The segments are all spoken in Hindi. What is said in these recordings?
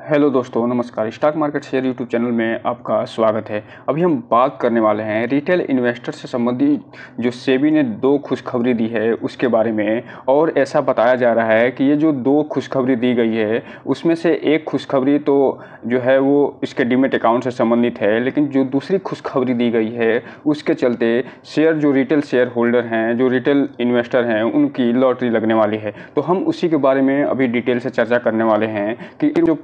हेलो दोस्तों नमस्कार stock market share YouTube channel में आपका स्वागत है अभी हम बात करने वाले हैं रिटेल इन्वेस्टर से संबंधित जो सेबी ने दो खुशखबरी दी है उसके बारे में और ऐसा बताया जा रहा है कि ये जो दो खुशखबरी दी गई है उसमें से एक खुशखबरी तो जो है वो इसके डिमेट अकाउंट से संबंधित है लेकिन जो दूसरी खुशखबरी दी गई है उसके चलते शेयर जो रिटेल शेयर होल्डर हैं जो रिटेल इन्वेस्टर हैं उनकी लॉटरी लगने वाली है तो हम उसी के बारे में अभी डिटेल से चर्चा करने वाले हैं कि जो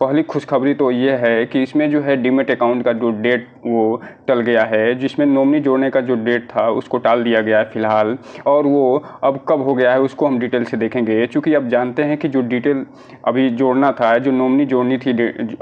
पहली खुशखबरी तो ये है कि इसमें जो है डीमेट अकाउंट का जो डेट वो टल गया है जिसमें नॉमनी जोड़ने का जो डेट था उसको टाल दिया गया है फ़िलहाल और वो अब कब हो गया है उसको हम डिटेल से देखेंगे चूँकि अब जानते हैं कि जो डिटेल अभी जोड़ना था जो नॉमनी जोड़नी थी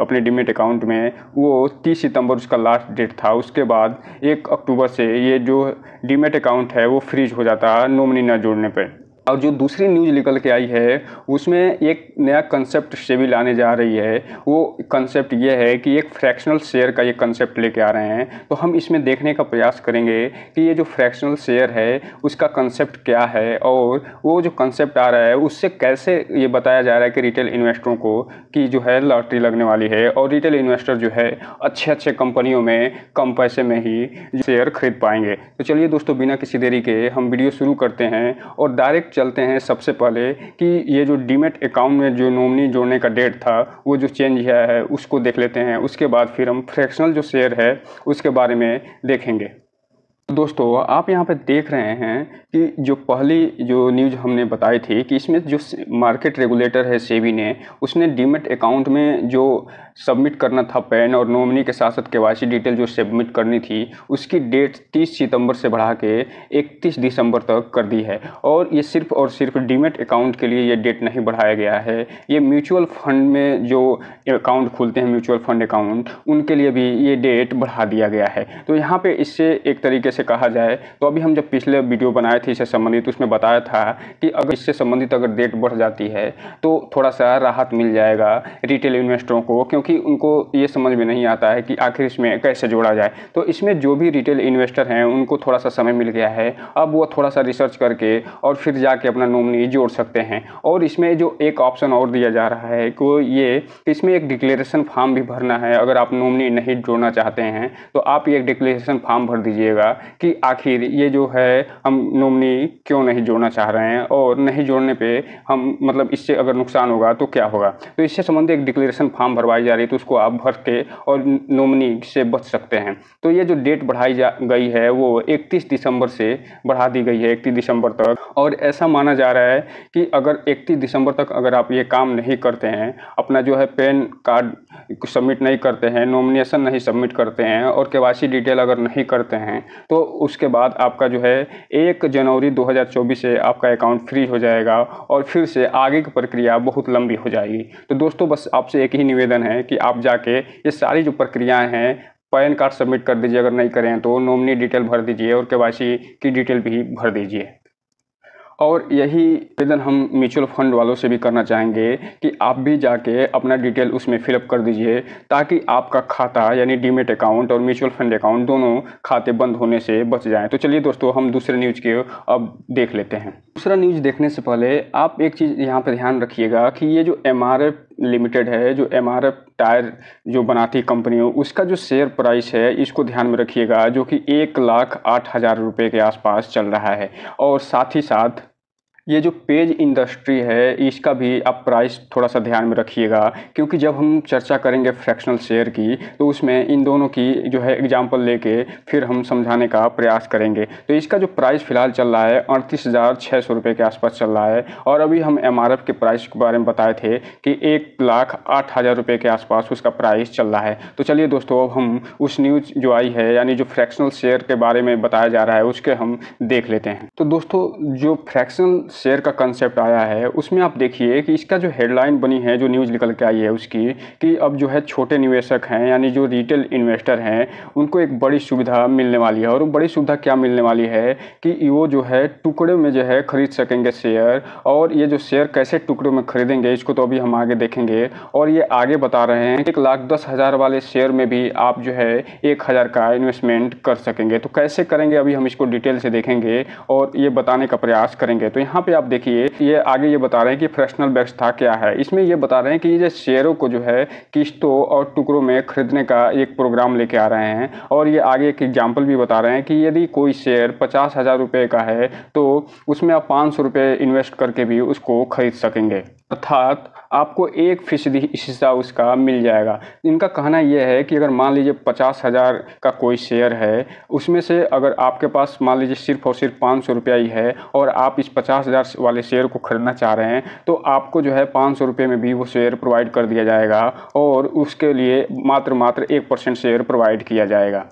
अपने डीमेट अकाउंट में वो तीस सितम्बर उसका लास्ट डेट था उसके बाद एक अक्टूबर से ये जो डीमेट अकाउंट है वो फ्रीज हो जाता है नॉमनी ना जोड़ने पर और जो दूसरी न्यूज़ निकल के आई है उसमें एक नया कंसेप्ट सेबी लाने जा रही है वो कंसेप्ट ये है कि एक फ्रैक्शनल शेयर का ये कंसेप्ट लेके आ रहे हैं तो हम इसमें देखने का प्रयास करेंगे कि ये जो फ्रैक्शनल शेयर है उसका कंसेप्ट क्या है और वो जो कंसेप्ट आ रहा है उससे कैसे ये बताया जा रहा है कि रिटेल इन्वेस्टरों को कि जो है लॉटरी लगने वाली है और रिटेल इन्वेस्टर जो है अच्छे अच्छे कंपनियों में कम पैसे में ही शेयर खरीद पाएंगे तो चलिए दोस्तों बिना किसी देरी के हम वीडियो शुरू करते हैं और डायरेक्ट चलते हैं सबसे पहले कि ये जो डीमेट अकाउंट में जो नॉमिनी जोड़ने का डेट था वो जो चेंज हुआ है उसको देख लेते हैं उसके बाद फिर हम फ्रैक्शनल जो शेयर है उसके बारे में देखेंगे दोस्तों आप यहाँ पर देख रहे हैं कि जो पहली जो न्यूज़ हमने बताई थी कि इसमें जो मार्केट रेगुलेटर है सेबी ने उसने डीमेट अकाउंट में जो सबमिट करना था पैन और नॉमिनी के साथ साथ के डिटेल जो सबमिट करनी थी उसकी डेट 30 सितंबर से बढ़ा के 31 दिसंबर तक कर दी है और ये सिर्फ और सिर्फ डीमेट अकाउंट के लिए ये डेट नहीं बढ़ाया गया है ये म्यूचुअल फंड में जो अकाउंट खुलते हैं म्यूचुअल फंड अकाउंट उनके लिए भी ये डेट बढ़ा दिया गया है तो यहाँ पर इससे एक तरीके से कहा जाए तो अभी हम जब पिछले वीडियो बनाए थे इससे संबंधित उसमें बताया था कि अगर इससे संबंधित अगर डेट बढ़ जाती है तो थोड़ा सा राहत मिल जाएगा रिटेल इन्वेस्टरों को क्योंकि क्योंकि उनको ये समझ में नहीं आता है कि आखिर इसमें कैसे जोड़ा जाए तो इसमें जो भी रिटेल इन्वेस्टर हैं उनको थोड़ा सा समय मिल गया है अब वो थोड़ा सा रिसर्च करके और फिर जाके अपना नोमनी जोड़ सकते हैं और इसमें जो एक ऑप्शन और दिया जा रहा है वो ये इसमें एक डिक्लेरेशन फार्म भी भरना है अगर आप नोमनी नहीं जोड़ना चाहते हैं तो आप ये डिक्लेरेशन फार्म भर दीजिएगा कि आखिर ये जो है हम नोमनी क्यों नहीं जोड़ना चाह रहे हैं और नहीं जोड़ने पर हम मतलब इससे अगर नुकसान होगा तो क्या होगा तो इससे संबंधित एक डिक्लेरेशन फार्म भरवाई जा जा रही है तो उसको आप भर के और नॉमिनी से बच सकते हैं तो ये जो डेट बढ़ाई जा गई है वो 31 दिसंबर से बढ़ा दी गई है 31 दिसंबर तक और ऐसा माना जा रहा है कि अगर 31 दिसंबर तक अगर आप ये काम नहीं करते हैं अपना जो है पैन कार्ड सबमिट नहीं करते हैं नॉमिनेशन नहीं सबमिट करते हैं और के डिटेल अगर नहीं करते हैं तो उसके बाद आपका जो है एक जनवरी 2024 से आपका अकाउंट फ्री हो जाएगा और फिर से आगे की प्रक्रिया बहुत लंबी हो जाएगी तो दोस्तों बस आपसे एक ही निवेदन है कि आप जाके ये सारी जो प्रक्रियाएं हैं पैन कार्ड सबमिट कर दीजिए अगर नहीं करें तो नॉमिनी डिटेल भर दीजिए और के की डिटेल भी भर दीजिए और यही निवेदन हम म्यूचुअल फंड वालों से भी करना चाहेंगे कि आप भी जाके अपना डिटेल उसमें फिलअप कर दीजिए ताकि आपका खाता यानी डीमेट अकाउंट और म्यूचुअल फंड अकाउंट दोनों खाते बंद होने से बच जाएं तो चलिए दोस्तों हम दूसरे न्यूज़ के अब देख लेते हैं दूसरा न्यूज़ देखने से पहले आप एक चीज़ यहाँ पर ध्यान रखिएगा कि ये जो एम लिमिटेड है जो एम टायर जो बनाती कंपनी हो उसका जो शेयर प्राइस है इसको ध्यान में रखिएगा जो कि एक लाख आठ हज़ार रुपये के आसपास चल रहा है और साथ ही साथ ये जो पेज इंडस्ट्री है इसका भी आप प्राइस थोड़ा सा ध्यान में रखिएगा क्योंकि जब हम चर्चा करेंगे फ्रैक्शनल शेयर की तो उसमें इन दोनों की जो है एग्जांपल लेके फिर हम समझाने का प्रयास करेंगे तो इसका जो प्राइस फ़िलहाल चल रहा है अड़तीस हज़ार छः सौ रुपये के आसपास चल रहा है और अभी हम एम के प्राइस के बारे में बताए थे कि एक लाख आठ हज़ार रुपये के आसपास उसका प्राइस चल रहा है तो चलिए दोस्तों अब हम उस न्यूज़ जो आई है यानी जो फ्रैक्शनल शेयर के बारे में बताया जा रहा है उसके हम देख लेते हैं तो दोस्तों जो फ्रैक्शनल शेयर का कंसेप्ट आया है उसमें आप देखिए कि इसका जो हेडलाइन बनी है जो न्यूज़ निकल के आई है उसकी कि अब जो है छोटे निवेशक हैं यानी जो रिटेल इन्वेस्टर हैं उनको एक बड़ी सुविधा मिलने वाली है और वो बड़ी सुविधा क्या मिलने वाली है कि वो जो है टुकड़े में जो है ख़रीद सकेंगे शेयर और ये जो शेयर कैसे टुकड़ों में ख़रीदेंगे इसको तो अभी हम आगे देखेंगे और ये आगे बता रहे हैं एक लाख दस हज़ार वाले शेयर में भी आप जो है एक हज़ार का इन्वेस्टमेंट कर सकेंगे तो कैसे करेंगे अभी हम इसको डिटेल से देखेंगे और ये बताने का प्रयास करेंगे तो यहाँ पे आप देखिए ये आगे ये बता रहे हैं कि फ्रैक्शनल व्यवस्था क्या है इसमें ये बता रहे हैं कि ये शेयरों को जो है किस्तों और टुकड़ों में खरीदने का एक प्रोग्राम लेके आ रहे हैं और ये आगे एक एग्जाम्पल भी बता रहे हैं कि यदि कोई शेयर पचास हज़ार रुपये का है तो उसमें आप पाँच सौ रुपये इन्वेस्ट करके भी उसको खरीद सकेंगे अर्थात आपको एक फीसदी हिस्सा उसका मिल जाएगा इनका कहना यह है कि अगर मान लीजिए पचास हज़ार का कोई शेयर है उसमें से अगर आपके पास मान लीजिए सिर्फ और सिर्फ पाँच सौ रुपया ही है और आप इस पचास हज़ार वाले शेयर को ख़रीदना चाह रहे हैं तो आपको जो है पाँच सौ रुपये में भी वो शेयर प्रोवाइड कर दिया जाएगा और उसके लिए मात्र मात्र एक परसेंट शेयर प्रोवाइड किया जाएगा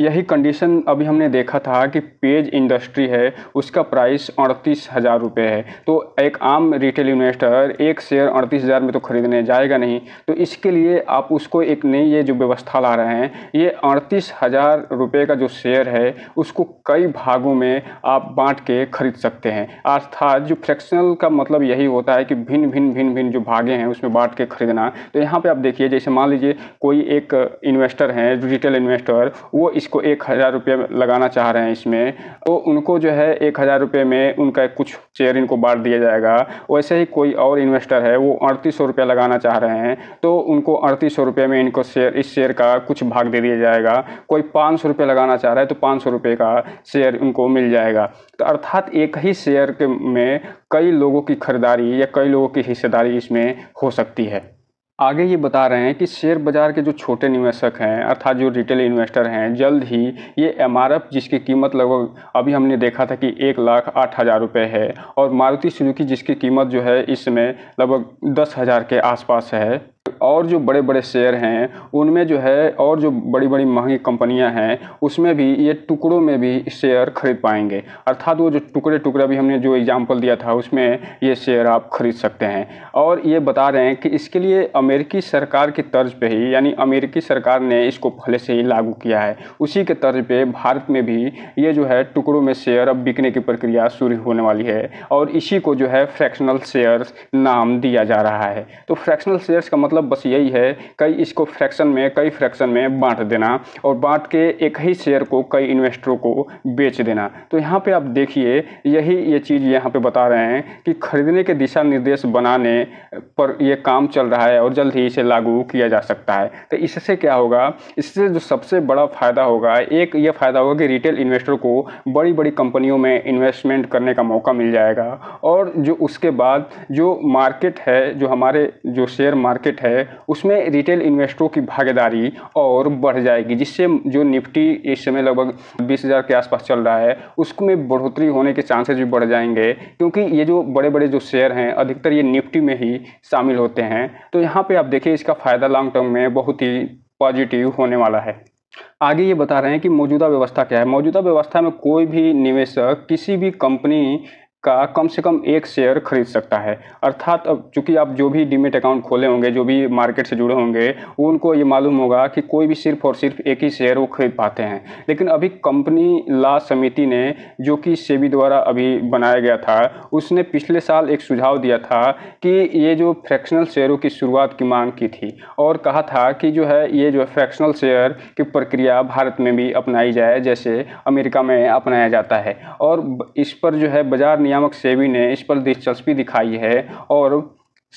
यही कंडीशन अभी हमने देखा था कि पेज इंडस्ट्री है उसका प्राइस अड़तीस हज़ार रुपये है तो एक आम रिटेल इन्वेस्टर एक शेयर अड़तीस हज़ार में तो ख़रीदने जाएगा नहीं तो इसके लिए आप उसको एक नई ये जो व्यवस्था ला रहे हैं ये अड़तीस हज़ार रुपये का जो शेयर है उसको कई भागों में आप बांट के खरीद सकते हैं अर्थात जो फ्रैक्शनल का मतलब यही होता है कि भिन्न भिन्न भिन्न भिन्न जो भागे हैं उसमें बांट के खरीदना तो यहाँ पर आप देखिए जैसे मान लीजिए कोई एक इन्वेस्टर हैं रिटेल इन्वेस्टर वो इस को एक हज़ार रुपये लगाना चाह रहे हैं इसमें तो उनको जो है एक हज़ार रुपये में उनका कुछ शेयर इनको बांट दिया जाएगा वैसे ही कोई और इन्वेस्टर है वो अड़तीस सौ रुपये लगाना चाह रहे हैं तो उनको अड़तीस सौ रुपये में इनको शेयर इस शेयर का कुछ भाग दे दिया जाएगा कोई पाँच सौ रुपये लगाना चाह रहा है तो पाँच सौ रुपये का शेयर उनको मिल जाएगा तो अर्थात एक ही शेयर के में कई लोगों की खरीदारी या कई लोगों की हिस्सेदारी इसमें हो सकती है आगे ये बता रहे हैं कि शेयर बाज़ार के जो छोटे निवेशक हैं अर्थात जो रिटेल इन्वेस्टर हैं जल्द ही ये एम जिसकी कीमत लगभग अभी हमने देखा था कि एक लाख आठ हज़ार रुपये है और मारुति सुजुकी जिसकी कीमत जो है इसमें लगभग दस हज़ार के आसपास है और जो बड़े बड़े शेयर हैं उनमें जो है और जो बड़ी बड़ी महंगी कंपनियां हैं उसमें भी ये टुकड़ों में भी शेयर खरीद पाएंगे अर्थात वो जो टुकड़े टुकड़े भी हमने जो एग्जाम्पल दिया था उसमें ये शेयर आप खरीद सकते हैं और ये बता रहे हैं कि इसके लिए अमेरिकी सरकार की तर्ज पर ही यानी अमेरिकी सरकार ने इसको पहले से ही लागू किया है उसी के तर्ज पर भारत में भी ये जो है टुकड़ों में शेयर अब बिकने की प्रक्रिया शुरू होने वाली है और इसी को जो है फ्रैक्शनल शेयर नाम दिया जा रहा है तो फ्रैक्शनल शेयर्स का मतलब मतलब बस यही है कई इसको फ्रैक्शन में कई फ्रैक्शन में बांट देना और बांट के एक ही शेयर को कई इन्वेस्टरों को बेच देना तो यहाँ पे आप देखिए यही ये चीज़ यहाँ पे बता रहे हैं कि खरीदने के दिशा निर्देश बनाने पर यह काम चल रहा है और जल्द ही इसे लागू किया जा सकता है तो इससे क्या होगा इससे जो सबसे बड़ा फ़ायदा होगा एक ये फ़ायदा होगा कि रिटेल इन्वेस्टर को बड़ी बड़ी कंपनियों में इन्वेस्टमेंट करने का मौका मिल जाएगा और जो उसके बाद जो मार्केट है जो हमारे जो शेयर मार्केट है है उसमें रिटेल इन्वेस्टरों की भागीदारी और बढ़ जाएगी जिससे जो निफ्टी इस समय लगभग बीस हज़ार के आसपास चल रहा है उसमें बढ़ोतरी होने के चांसेस भी बढ़ जाएंगे क्योंकि ये जो बड़े बड़े जो शेयर हैं अधिकतर ये निफ्टी में ही शामिल होते हैं तो यहाँ पर आप देखिए इसका फ़ायदा लॉन्ग टर्म में बहुत ही पॉजिटिव होने वाला है आगे ये बता रहे हैं कि मौजूदा व्यवस्था क्या है मौजूदा व्यवस्था में कोई भी निवेशक किसी भी कंपनी का कम से कम एक शेयर खरीद सकता है अर्थात अब चूंकि आप जो भी डीमेट अकाउंट खोले होंगे जो भी मार्केट से जुड़े होंगे उनको ये मालूम होगा कि कोई भी सिर्फ और सिर्फ एक ही शेयर वो खरीद पाते हैं लेकिन अभी कंपनी ला समिति ने जो कि सेबी द्वारा अभी बनाया गया था उसने पिछले साल एक सुझाव दिया था कि ये जो फ्रैक्शनल शेयरों की शुरुआत की मांग की थी और कहा था कि जो है ये जो फ्रैक्शनल शेयर की प्रक्रिया भारत में भी अपनाई जाए जैसे अमेरिका में अपनाया जाता है और इस पर जो है बाजार नियम नियामक सेबी ने इस पर दिलचस्पी दिखाई है और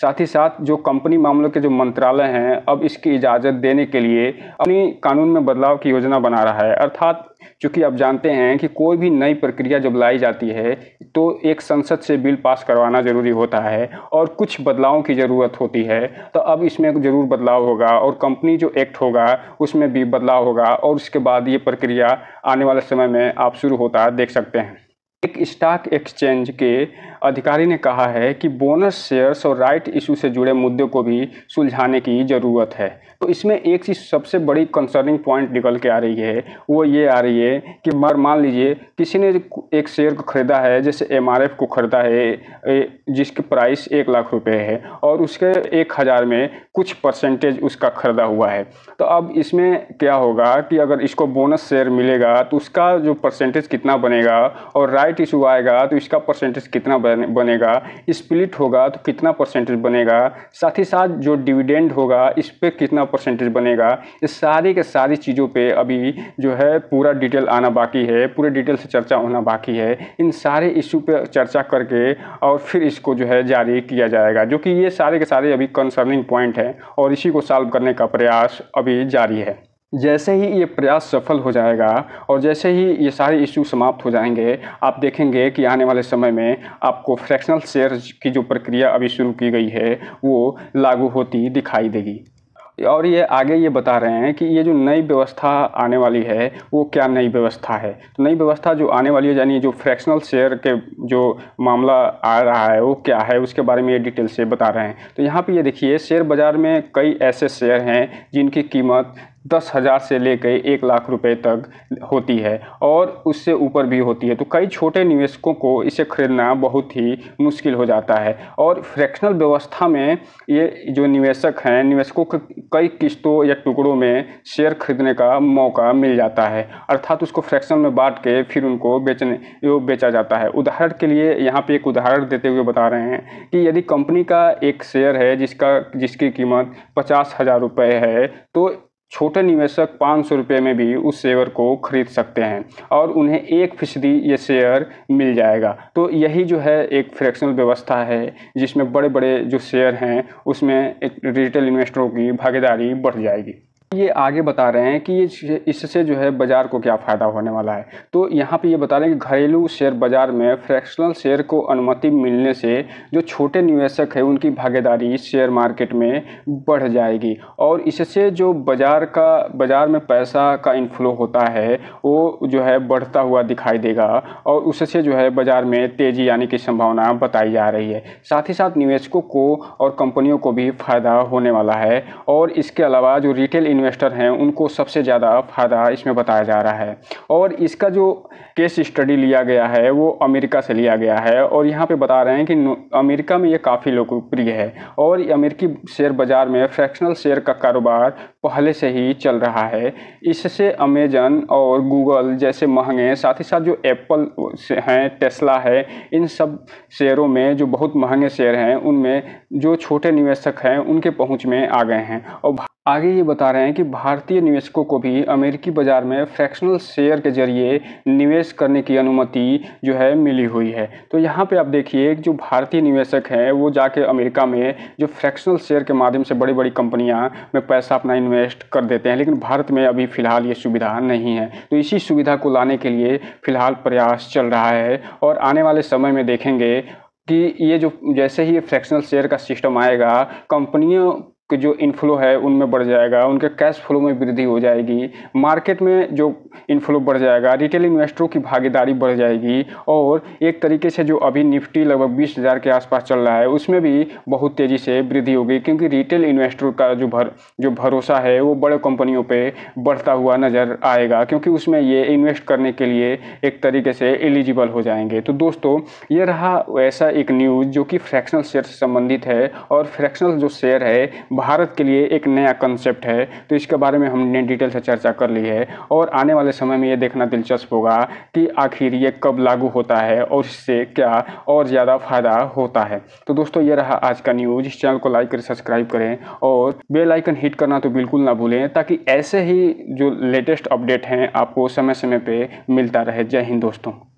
साथ ही साथ जो कंपनी मामलों के जो मंत्रालय हैं अब इसकी इजाज़त देने के लिए अपनी कानून में बदलाव की योजना बना रहा है अर्थात चूंकि आप जानते हैं कि कोई भी नई प्रक्रिया जब लाई जाती है तो एक संसद से बिल पास करवाना ज़रूरी होता है और कुछ बदलावों की ज़रूरत होती है तो अब इसमें ज़रूर बदलाव होगा और कंपनी जो एक्ट होगा उसमें भी बदलाव होगा और उसके बाद ये प्रक्रिया आने वाले समय में आप शुरू होता देख सकते हैं एक स्टॉक एक्सचेंज के अधिकारी ने कहा है कि बोनस शेयर्स और राइट इशू से जुड़े मुद्दों को भी सुलझाने की जरूरत है तो इसमें एक चीज़ सबसे बड़ी कंसर्निंग पॉइंट निकल के आ रही है वो ये आ रही है कि मर मान लीजिए किसी ने एक शेयर को ख़रीदा है जैसे एम को ख़रीदा है जिसकी प्राइस एक लाख रुपये है और उसके एक हज़ार में कुछ परसेंटेज उसका ख़रीदा हुआ है तो अब इसमें क्या होगा कि अगर इसको बोनस शेयर मिलेगा तो उसका जो परसेंटेज कितना बनेगा और राइट इशू आएगा तो इसका परसेंटेज कितना बनेगा स्प्लिट होगा तो कितना परसेंटेज बनेगा साथ ही साथ जो डिविडेंड होगा इस पर कितना परसेंटेज बनेगा इस सारी के सारी चीज़ों पे अभी जो है पूरा डिटेल आना बाकी है पूरे डिटेल से चर्चा होना बाकी है इन सारे इशू पे चर्चा करके और फिर इसको जो है जारी किया जाएगा जो कि ये सारे के सारे अभी कंसर्निंग पॉइंट हैं और इसी को सॉल्व करने का प्रयास अभी जारी है जैसे ही ये प्रयास सफल हो जाएगा और जैसे ही ये सारे इशू समाप्त हो जाएंगे आप देखेंगे कि आने वाले समय में आपको फ्रैक्शनल शेयर की जो प्रक्रिया अभी शुरू की गई है वो लागू होती दिखाई देगी और ये आगे ये बता रहे हैं कि ये जो नई व्यवस्था आने वाली है वो क्या नई व्यवस्था है तो नई व्यवस्था जो आने वाली है यानी जो फ्रैक्शनल शेयर के जो मामला आ रहा है वो क्या है उसके बारे में ये डिटेल से बता रहे हैं तो यहाँ पे ये देखिए शेयर बाज़ार में कई ऐसे शेयर हैं जिनकी कीमत दस हज़ार से लेकर एक लाख रुपए तक होती है और उससे ऊपर भी होती है तो कई छोटे निवेशकों को इसे खरीदना बहुत ही मुश्किल हो जाता है और फ्रैक्शनल व्यवस्था में ये जो निवेशक हैं निवेशकों को कई किस्तों या टुकड़ों में शेयर खरीदने का मौका मिल जाता है अर्थात उसको फ्रैक्शन में बांट के फिर उनको बेचने वो बेचा जाता है उदाहरण के लिए यहाँ पर एक उदाहरण देते हुए बता रहे हैं कि यदि कंपनी का एक शेयर है जिसका जिसकी कीमत पचास हज़ार रुपये है तो छोटे निवेशक पाँच सौ रुपये में भी उस शेयर को खरीद सकते हैं और उन्हें एक फीसदी ये शेयर मिल जाएगा तो यही जो है एक फ्रैक्शनल व्यवस्था है जिसमें बड़े बड़े जो शेयर हैं उसमें एक इन्वेस्टरों की भागीदारी बढ़ जाएगी ये आगे बता रहे हैं कि ये इससे जो है बाज़ार को क्या फ़ायदा होने वाला है तो यहाँ पे ये बता रहे हैं कि घरेलू शेयर बाज़ार में फ्रैक्शनल शेयर को अनुमति मिलने से जो छोटे निवेशक हैं उनकी भागीदारी शेयर मार्केट में बढ़ जाएगी और इससे जो बाज़ार का बाज़ार में पैसा का इनफ्लो होता है वो जो है बढ़ता हुआ दिखाई देगा और उससे जो है बाज़ार में तेज़ी आने की संभावना बताई जा रही है साथ ही साथ निवेशकों को और कंपनियों को भी फ़ायदा होने वाला है और इसके अलावा जो रिटेल इन्वेस्टर हैं उनको सबसे ज़्यादा फ़ायदा इसमें बताया जा रहा है और इसका जो केस स्टडी लिया गया है वो अमेरिका से लिया गया है और यहाँ पे बता रहे हैं कि अमेरिका में ये काफ़ी लोकप्रिय है और अमेरिकी शेयर बाज़ार में फ्रैक्शनल शेयर का कारोबार पहले से ही चल रहा है इससे अमेजन और गूगल जैसे महंगे साथ ही साथ जो एप्पल हैं टेस्ला है इन सब शेयरों में जो बहुत महंगे शेयर हैं उनमें जो छोटे निवेशक हैं उनके पहुँच में आ गए हैं और आगे ये बता रहे हैं कि भारतीय निवेशकों को भी अमेरिकी बाज़ार में फ्रैक्शनल शेयर के जरिए निवेश करने की अनुमति जो है मिली हुई है तो यहाँ पे आप देखिए जो भारतीय निवेशक हैं वो जाके अमेरिका में जो फ्रैक्शनल शेयर के माध्यम से बड़ी बड़ी कंपनियाँ में पैसा अपना इन्वेस्ट कर देते हैं लेकिन भारत में अभी फ़िलहाल ये सुविधा नहीं है तो इसी सुविधा को लाने के लिए फ़िलहाल प्रयास चल रहा है और आने वाले समय में देखेंगे कि ये जो जैसे ही फ्रैक्शनल शेयर का सिस्टम आएगा कंपनियों जो इनफ्लो है उनमें बढ़ जाएगा उनके कैश फ्लो में वृद्धि हो जाएगी मार्केट में जो इनफ्लो बढ़ जाएगा रिटेल इन्वेस्टरों की भागीदारी बढ़ जाएगी और एक तरीके से जो अभी निफ्टी लगभग बीस हज़ार के आसपास चल रहा है उसमें भी बहुत तेज़ी से वृद्धि होगी क्योंकि रिटेल इन्वेस्टर का जो भर जो भरोसा है वो बड़े कंपनियों पर बढ़ता हुआ नज़र आएगा क्योंकि उसमें ये इन्वेस्ट करने के लिए एक तरीके से एलिजिबल हो जाएंगे तो दोस्तों ये रहा ऐसा एक न्यूज़ जो कि फ्रैक्शनल शेयर से संबंधित है और फ्रैक्शनल जो शेयर है भारत के लिए एक नया कंसेप्ट है तो इसके बारे में हमने डिटेल से चर्चा कर ली है और आने वाले वाले समय में ये देखना दिलचस्प होगा कि आखिर ये कब लागू होता है और इससे क्या और ज़्यादा फ़ायदा होता है तो दोस्तों ये रहा आज का न्यूज़ इस चैनल को लाइक करें सब्सक्राइब करें और बेल आइकन हिट करना तो बिल्कुल ना भूलें ताकि ऐसे ही जो लेटेस्ट अपडेट हैं आपको समय समय पर मिलता रहे जय हिंद दोस्तों